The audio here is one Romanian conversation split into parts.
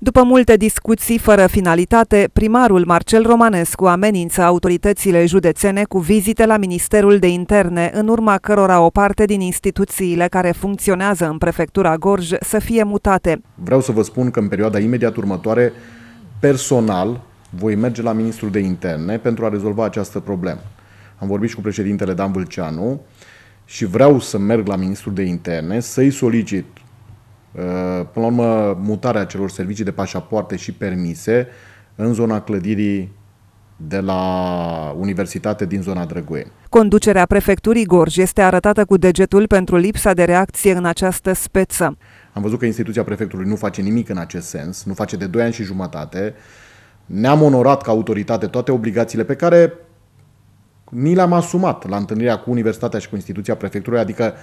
După multe discuții fără finalitate, primarul Marcel Romanescu amenință autoritățile județene cu vizite la Ministerul de Interne, în urma cărora o parte din instituțiile care funcționează în prefectura Gorj să fie mutate. Vreau să vă spun că în perioada imediat următoare, personal, voi merge la Ministrul de Interne pentru a rezolva această problemă. Am vorbit și cu președintele Dan Vâlceanu și vreau să merg la Ministrul de Interne să-i solicit Uh, până la urmă, mutarea celor servicii de pașapoarte și permise în zona clădirii de la universitate din zona Drăgueni. Conducerea prefecturii Gorj este arătată cu degetul pentru lipsa de reacție în această speță. Am văzut că instituția prefectului nu face nimic în acest sens, nu face de 2 ani și jumătate. Ne-am onorat ca autoritate toate obligațiile pe care ni le-am asumat la întâlnirea cu Universitatea și cu instituția prefectului, adică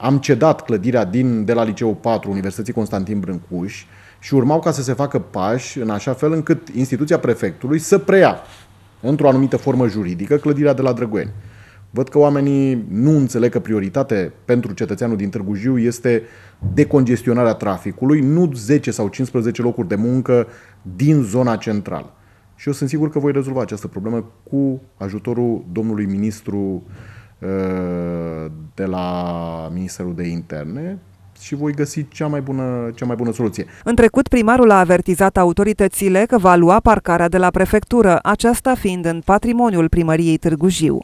am cedat clădirea din, de la Liceul 4 Universității Constantin Brâncuș și urmau ca să se facă pași în așa fel încât instituția prefectului să preia într-o anumită formă juridică clădirea de la Drăgoeni. Văd că oamenii nu înțeleg că prioritate pentru cetățeanul din Târgu Jiu este decongestionarea traficului, nu 10 sau 15 locuri de muncă din zona centrală. Și eu sunt sigur că voi rezolva această problemă cu ajutorul domnului ministru Uh, de la Ministerul de Interne și voi găsi cea mai bună, cea mai bună soluție. În trecut, primarul a avertizat autoritățile că va lua parcarea de la prefectură, aceasta fiind în patrimoniul primăriei Târgu Jiu.